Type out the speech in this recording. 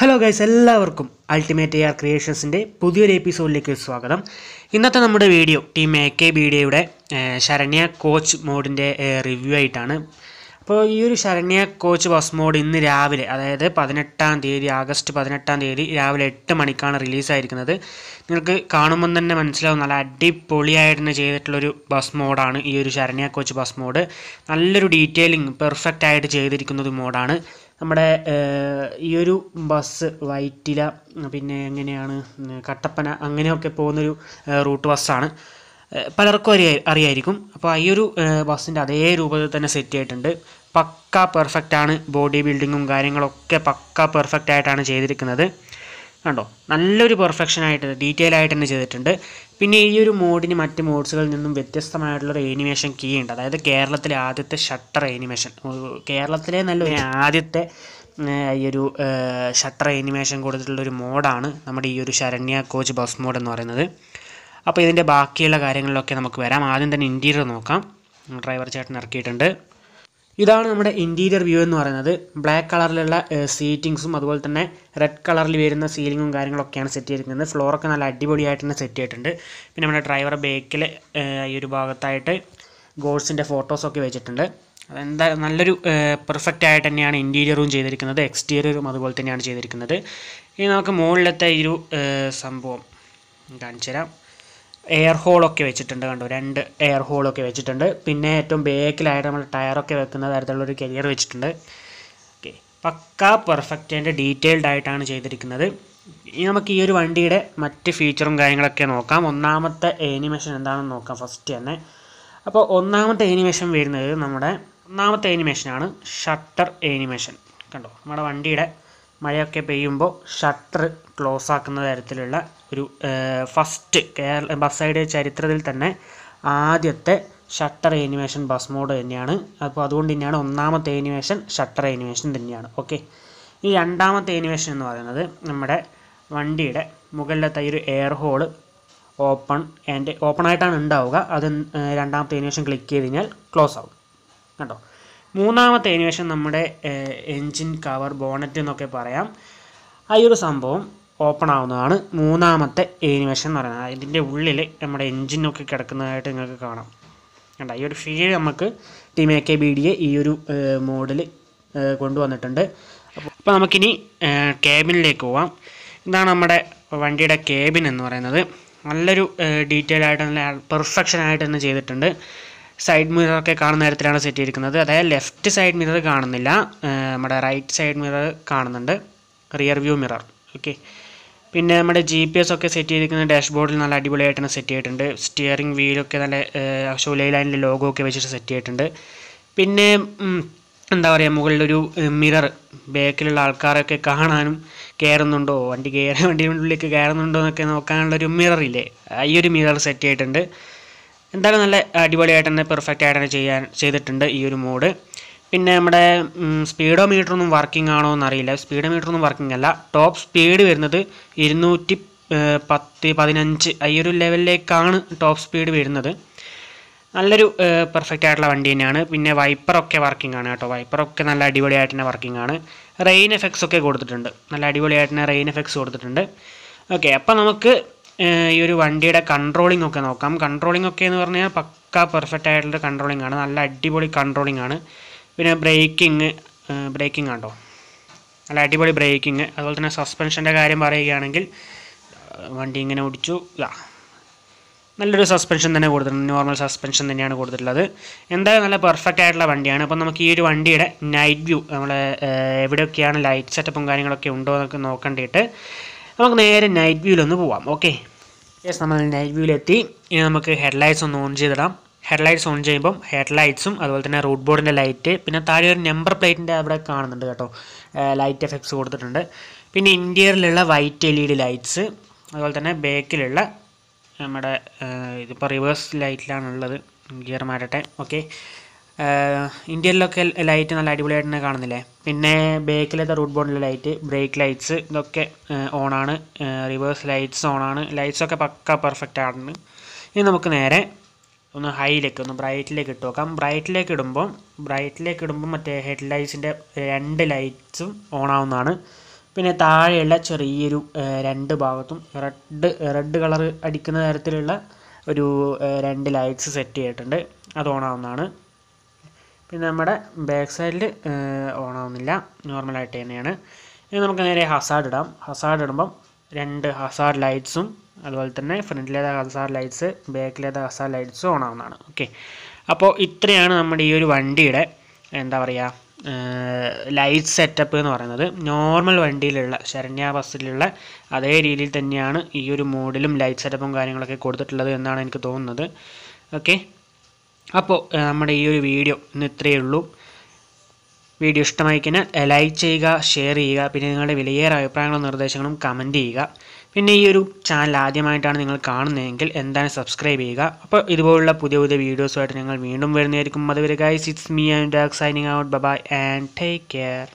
hello guys എല്ലാവർക്കും ultimate A R ക്രിയേഷൻസിൻ്റെ പുതിയൊരു എപ്പിസോഡിലേക്ക് സ്വാഗതം ഇന്നത്തെ നമ്മുടെ video team A K B ഡിയുടെ ശരണ്യ കോച്ച് മോഡിൻ്റെ റിവ്യൂ ആയിട്ടാണ് അപ്പോൾ ഈ ഒരു ശരണ്യ കോച്ച് ബസ് മോഡ് ഇന്ന് രാവിലെ അതായത് പതിനെട്ടാം തീയതി ആഗസ്റ്റ് പതിനെട്ടാം തീയതി രാവിലെ എട്ട് മണിക്കാണ് റിലീസായിരിക്കുന്നത് നിങ്ങൾക്ക് കാണുമ്പം തന്നെ മനസ്സിലാവും നല്ല അടിപൊളിയായിട്ട് ചെയ്തിട്ടുള്ളൊരു ബസ് മോഡാണ് ഈ ഒരു ശരണ്യ കോച്ച് ബസ് മോഡ് നല്ലൊരു ഡീറ്റെയിലിംഗ് പെർഫെക്റ്റ് ആയിട്ട് ചെയ്തിരിക്കുന്നൊരു മോഡാണ് നമ്മുടെ ഈ ഒരു ബസ് വൈറ്റില പിന്നെ എങ്ങനെയാണ് കട്ടപ്പന അങ്ങനെയൊക്കെ പോകുന്നൊരു റൂട്ട് ബസ്സാണ് പലർക്കും അറിയ അറിയായിരിക്കും അപ്പോൾ ഈ ഒരു ബസ്സിൻ്റെ അതേ രൂപത്തിൽ തന്നെ സെറ്റ് ചെയ്തിട്ടുണ്ട് പക്ക പെർഫെക്റ്റ് ആണ് ബോഡി ബിൽഡിങ്ങും കാര്യങ്ങളൊക്കെ പക്ക പെർഫെക്റ്റ് ആയിട്ടാണ് ചെയ്തിരിക്കുന്നത് കണ്ടോ നല്ലൊരു പെർഫെക്ഷൻ ആയിട്ട് ഡീറ്റെയിൽ ആയിട്ട് തന്നെ ചെയ്തിട്ടുണ്ട് പിന്നെ ഈ ഒരു മോഡിന് മറ്റ് മോഡ്സുകളിൽ നിന്നും വ്യത്യസ്തമായിട്ടുള്ളൊരു ആനിമേഷൻ കീ ഉണ്ട് അതായത് കേരളത്തിലെ ആദ്യത്തെ ഷട്ടർ ആനിമേഷൻ കേരളത്തിലെ നല്ല ആദ്യത്തെ ഈ ഒരു ഷട്ടർ ആനിമേഷൻ കൊടുത്തിട്ടുള്ള ഒരു മോഡാണ് നമ്മുടെ ഈ ഒരു ശരണ്യ കോച്ച് ബസ് മോഡ് എന്ന് പറയുന്നത് അപ്പോൾ ഇതിൻ്റെ ബാക്കിയുള്ള കാര്യങ്ങളിലൊക്കെ നമുക്ക് വരാം ആദ്യം തന്നെ ഇൻറ്റീരിയർ നോക്കാം ഡ്രൈവർ ചേട്ടൻ ഇറക്കിയിട്ടുണ്ട് ഇതാണ് നമ്മുടെ ഇൻറ്റീരിയർ വ്യൂ എന്ന് പറയുന്നത് ബ്ലാക്ക് കളറിലുള്ള സീറ്റിങ്സും അതുപോലെ തന്നെ റെഡ് കളറിൽ വരുന്ന സീലിങ്ങും കാര്യങ്ങളൊക്കെയാണ് സെറ്റ് ചെയ്തിരിക്കുന്നത് ഫ്ലോറൊക്കെ നല്ല അടിപൊളിയായിട്ട് തന്നെ സെറ്റ് ചെയ്തിട്ടുണ്ട് പിന്നെ നമ്മുടെ ഡ്രൈവർ ബേക്കിൽ ഈ ഒരു ഭാഗത്തായിട്ട് ഗോൾസിൻ്റെ ഫോട്ടോസൊക്കെ വെച്ചിട്ടുണ്ട് എന്താ നല്ലൊരു പെർഫെക്റ്റ് ആയിട്ട് തന്നെയാണ് ഇൻറ്റീരിയറും ചെയ്തിരിക്കുന്നത് എക്സ്റ്റീരിയറും അതുപോലെ തന്നെയാണ് ചെയ്തിരിക്കുന്നത് ഇനി നമുക്ക് മുകളിലത്തെ ഈ ഒരു സംഭവം കാണിച്ചു തരാം എയർ ഹോളൊക്കെ വെച്ചിട്ടുണ്ട് കണ്ടോ രണ്ട് എയർ ഹോളൊക്കെ വെച്ചിട്ടുണ്ട് പിന്നെ ഏറ്റവും ബേക്കിലായിട്ട് നമ്മൾ ടയറൊക്കെ വെക്കുന്ന തരത്തിലുള്ളൊരു കരിയർ വെച്ചിട്ടുണ്ട് ഓക്കെ പക്ക പെർഫെക്റ്റ് അതിൻ്റെ ഡീറ്റെയിൽഡ് ആയിട്ടാണ് ചെയ്തിരിക്കുന്നത് ഇനി നമുക്ക് ഈ ഒരു വണ്ടിയുടെ മറ്റ് ഫീച്ചറും കാര്യങ്ങളൊക്കെ നോക്കാം ഒന്നാമത്തെ എനിമേഷൻ എന്താണെന്ന് നോക്കാം ഫസ്റ്റ് തന്നെ അപ്പോൾ ഒന്നാമത്തെ എനിമേഷൻ വരുന്നത് നമ്മുടെ ഒന്നാമത്തെ എനിമേഷനാണ് ഷട്ടർ എനിമേഷൻ കണ്ടോ നമ്മുടെ വണ്ടിയുടെ മഴയൊക്കെ പെയ്യുമ്പോൾ ഷട്ടർ ക്ലോസ് ആക്കുന്ന തരത്തിലുള്ള ഒരു ഫസ്റ്റ് കേരള ബസ് ചരിത്രത്തിൽ തന്നെ ആദ്യത്തെ ഷട്ടർ ആനിമേഷൻ ബസ് മോഡ് തന്നെയാണ് അപ്പോൾ അതുകൊണ്ട് തന്നെയാണ് ഒന്നാമത്തെ ആനിമേഷൻ ഷട്ടർ ആനിമേഷൻ തന്നെയാണ് ഓക്കെ ഈ രണ്ടാമത്തെ ആനിമേഷൻ എന്ന് പറയുന്നത് നമ്മുടെ വണ്ടിയുടെ മുകളിലത്തെ ഒരു air hole open and open ആയിട്ടാണ് ഉണ്ടാവുക അത് രണ്ടാമത്തെ ആനിമേഷൻ ക്ലിക്ക് ചെയ്ത് കഴിഞ്ഞാൽ ക്ലോസ് ആവും കേട്ടോ മൂന്നാമത്തെ ആനിമേഷൻ നമ്മുടെ എൻജിൻ കവർ ബോണറ്റ് എന്നൊക്കെ പറയാം ആ ഒരു സംഭവം ഓപ്പൺ ആവുന്നതാണ് മൂന്നാമത്തെ ഏനിമേഷൻ എന്ന് പറയുന്നത് ഇതിൻ്റെ ഉള്ളിൽ നമ്മുടെ എൻജിനൊക്കെ കിടക്കുന്നതായിട്ട് നിങ്ങൾക്ക് കാണാം കണ്ട ഈ ഒരു ഫീൽ നമുക്ക് ടീം എ കെ ബി ഈ ഒരു മോഡിൽ കൊണ്ടുവന്നിട്ടുണ്ട് അപ്പോൾ നമുക്കിനി കേബിനിലേക്ക് പോവാം ഇതാണ് നമ്മുടെ വണ്ടിയുടെ കേബിൻ എന്ന് പറയുന്നത് നല്ലൊരു ഡീറ്റെയിൽ ആയിട്ട് നല്ല പെർഫെക്ഷൻ ആയിട്ട് തന്നെ ചെയ്തിട്ടുണ്ട് സൈഡ് മിററൊക്കെ കാണുന്ന തരത്തിലാണ് സെറ്റ് ചെയ്തിരിക്കുന്നത് അതായത് ലെഫ്റ്റ് സൈഡ് മിറർ കാണുന്നില്ല നമ്മുടെ റൈറ്റ് സൈഡ് മിറർ കാണുന്നുണ്ട് റിയർ വ്യൂ മിറർ ഓക്കെ പിന്നെ നമ്മുടെ ജി പി എസ് ഒക്കെ സെറ്റ് ചെയ്തിരിക്കുന്ന ഡാഷ്ബോർഡിൽ നല്ല അടിപൊളിയായിട്ടാണ് സെറ്റ് ചെയ്തിട്ടുണ്ട് സ്റ്റിയറിംഗ് വീലൊക്കെ നല്ല ഷോലൈ ലൈനിൻ്റെ ലോഗോ ഒക്കെ വെച്ചിട്ട് സെറ്റ് ചെയ്തിട്ടുണ്ട് പിന്നെ എന്താ പറയുക മുകളിലൊരു മിറർ ബാക്കിലുള്ള ആൾക്കാരൊക്കെ കാണാനും കയറുന്നുണ്ടോ വണ്ടി കയറി വണ്ടിയുടെ ഉള്ളിലേക്ക് കയറുന്നുണ്ടോ എന്നൊക്കെ നോക്കാനുള്ളൊരു മിററില്ലേ ഈ ഒരു മിറർ സെറ്റ് ചെയ്തിട്ടുണ്ട് എന്തായാലും നല്ല അടിപൊളിയായിട്ട് തന്നെ പെർഫെക്റ്റ് ആയിട്ട് തന്നെ ചെയ്യാൻ ചെയ്തിട്ടുണ്ട് ഈ ഒരു മോഡ് പിന്നെ നമ്മുടെ സ്പീഡോ മീറ്റർ ഒന്നും വർക്കിംഗ് ആണോ എന്നറിയില്ല സ്പീഡോ മീറ്റർ ഒന്നും വർക്കിംഗ് അല്ല ടോപ്പ് സ്പീഡ് വരുന്നത് ഇരുന്നൂറ്റി പത്ത് പതിനഞ്ച് ഈ ഒരു ലെവലിലേക്കാണ് ടോപ്പ് സ്പീഡ് വരുന്നത് നല്ലൊരു പെർഫെക്റ്റ് ആയിട്ടുള്ള വണ്ടി തന്നെയാണ് പിന്നെ വൈപ്പറൊക്കെ വർക്കിംഗ് ആണ് കേട്ടോ വൈപ്പറൊക്കെ നല്ല അടിപൊളിയായിട്ട് തന്നെ വർക്കിംഗ് ആണ് റെയിൻ എഫക്ട്സ് ഒക്കെ കൊടുത്തിട്ടുണ്ട് നല്ല അടിപൊളിയായിട്ട് തന്നെ റെയിൻ എഫക്ട്സ് കൊടുത്തിട്ടുണ്ട് ഓക്കെ അപ്പോൾ നമുക്ക് ഈ ഒരു വണ്ടിയുടെ കൺട്രോളിംഗ് ഒക്കെ നോക്കാം കൺട്രോളിംഗ് ഒക്കെ എന്ന് പറഞ്ഞാൽ പക്കാ പെർഫെക്റ്റ് ആയിട്ടുള്ള കൺട്രോളിംഗ് ആണ് നല്ല അടിപൊളി കൺട്രോളിംഗ് ആണ് പിന്നെ ബ്രേക്കിങ് ബ്രേക്കിംഗ് ആണ്ടോ നല്ല അടിപൊളി ബ്രേക്കിങ് അതുപോലെ തന്നെ സസ്പെൻഷൻ്റെ കാര്യം പറയുകയാണെങ്കിൽ വണ്ടി ഇങ്ങനെ ഓടിച്ചു ഇതാ നല്ലൊരു സസ്പെൻഷൻ തന്നെ കൊടുത്തിട്ടുണ്ട് നോർമൽ സസ്പെൻഷൻ തന്നെയാണ് കൊടുത്തിട്ടുള്ളത് എന്തായാലും നല്ല പെർഫെക്റ്റ് ആയിട്ടുള്ള വണ്ടിയാണ് അപ്പോൾ നമുക്ക് ഈ ഒരു വണ്ടിയുടെ നൈറ്റ് വ്യൂ നമ്മൾ എവിടെയൊക്കെയാണ് ലൈറ്റ് സെറ്റപ്പും കാര്യങ്ങളൊക്കെ ഉണ്ടോ എന്നൊക്കെ നോക്കേണ്ടിയിട്ട് നമുക്ക് നേരെ നൈറ്റ് വ്യൂവിലൊന്ന് പോവാം ഓക്കെ യെസ് നമ്മൾ നൈറ്റ് വ്യൂവിലെത്തി ഇനി നമുക്ക് ഹെഡ്ലൈറ്റ്സ് ഒന്ന് ഓൺ ചെയ്തിടാം ഹെഡ്ലൈറ്റ്സ് ഓൺ ചെയ്യുമ്പം ഹെഡ്ലൈറ്റ്സും അതുപോലെ തന്നെ റൂട്ട് ബോർഡിൻ്റെ ലൈറ്റ് പിന്നെ താഴെ ഒരു നമ്പർ പ്ലേറ്റിൻ്റെ അവിടെ കാണുന്നുണ്ട് കേട്ടോ ലൈറ്റ് എഫക്ട്സ് കൊടുത്തിട്ടുണ്ട് പിന്നെ ഇൻറ്റീരിയറിലുള്ള white L E D lights അതുപോലെ തന്നെ ബാക്കിലുള്ള നമ്മുടെ ഇതിപ്പോൾ റിവേഴ്സ് ലൈറ്റിലാണുള്ളത് ഗിയർ മാറ്റട്ടെ ഓക്കെ ഇന്ത്യയിലൊക്കെ ലൈറ്റ് നല്ല അടിപൊളിയായിട്ട് തന്നെ കാണുന്നില്ലേ പിന്നെ ബാക്കിലത്തെ റൂട്ട് ബോർഡിലെ ലൈറ്റ് ബ്രേക്ക് ലൈറ്റ്സ് ഇതൊക്കെ ഓണാണ് റിവേഴ്സ് ലൈറ്റ്സ് ഓണാണ് ലൈറ്റ്സൊക്കെ പക്ക പെർഫെക്റ്റ് ആണ് ഇനി നമുക്ക് നേരെ ഒന്ന് ഹൈയിലേക്ക് ഒന്ന് ബ്രൈറ്റിലേക്ക് ഇട്ട് നോക്കാം ബ്രൈറ്റിലേക്ക് ഇടുമ്പോൾ ബ്രൈറ്റിലേക്ക് ഇടുമ്പോൾ മറ്റേ ഹെഡ് ലൈറ്റ്സിൻ്റെ രണ്ട് ലൈറ്റ്സും ഓൺ ആവുന്നതാണ് പിന്നെ താഴെയുള്ള ചെറിയൊരു രണ്ട് ഭാഗത്തും റെഡ് റെഡ് കളർ അടിക്കുന്ന തരത്തിലുള്ള ഒരു രണ്ട് ലൈറ്റ്സ് സെറ്റ് ചെയ്തിട്ടുണ്ട് അത് ഓൺ ആവുന്നതാണ് പിന്നെ നമ്മുടെ ബാക്ക് സൈഡിൽ ഓണാവുന്നില്ല നോർമലായിട്ട് തന്നെയാണ് ഇനി നമുക്ക് നേരെ ഹസാഡ് ഇടാം ഹസാഡ് ഇടുമ്പം രണ്ട് ഹസാർ ലൈറ്റ്സും അതുപോലെ തന്നെ ഫ്രണ്ടിലേത് ഹസാർ ലൈറ്റ്സ് ബാക്കിലേത് ഹസാർ ലൈറ്റ്സും ഓൺ ആവുന്നതാണ് ഓക്കെ അപ്പോൾ ഇത്രയാണ് നമ്മുടെ ഈ ഒരു വണ്ടിയുടെ എന്താ പറയുക ലൈറ്റ് സെറ്റപ്പ് എന്ന് പറയുന്നത് നോർമൽ വണ്ടിയിലുള്ള ശരണ്യ ബസ്സിലുള്ള അതേ രീതിയിൽ തന്നെയാണ് ഈ ഒരു മോഡലും ലൈറ്റ് സെറ്റപ്പും കാര്യങ്ങളൊക്കെ കൊടുത്തിട്ടുള്ളത് എന്നാണ് എനിക്ക് തോന്നുന്നത് ഓക്കെ അപ്പോൾ നമ്മുടെ ഈ ഒരു വീഡിയോ ഇന്ന് ഇത്രയേ ഉള്ളൂ വീഡിയോ ഇഷ്ടമായി കഴിഞ്ഞാൽ ലൈക്ക് ചെയ്യുക ഷെയർ ചെയ്യുക പിന്നെ നിങ്ങളുടെ വിലയേറെ അഭിപ്രായങ്ങളും നിർദ്ദേശങ്ങളും കമൻറ്റ് ചെയ്യുക പിന്നെ ഈ ഒരു ചാനൽ ആദ്യമായിട്ടാണ് നിങ്ങൾ കാണുന്നതെങ്കിൽ എന്താണ് സബ്സ്ക്രൈബ് ചെയ്യുക അപ്പോൾ ഇതുപോലുള്ള പുതിയ പുതിയ വീഡിയോസുമായിട്ട് ഞങ്ങൾ വീണ്ടും വരുന്നതായിരിക്കും അതുവരെ guys it's me and signing out bye and take care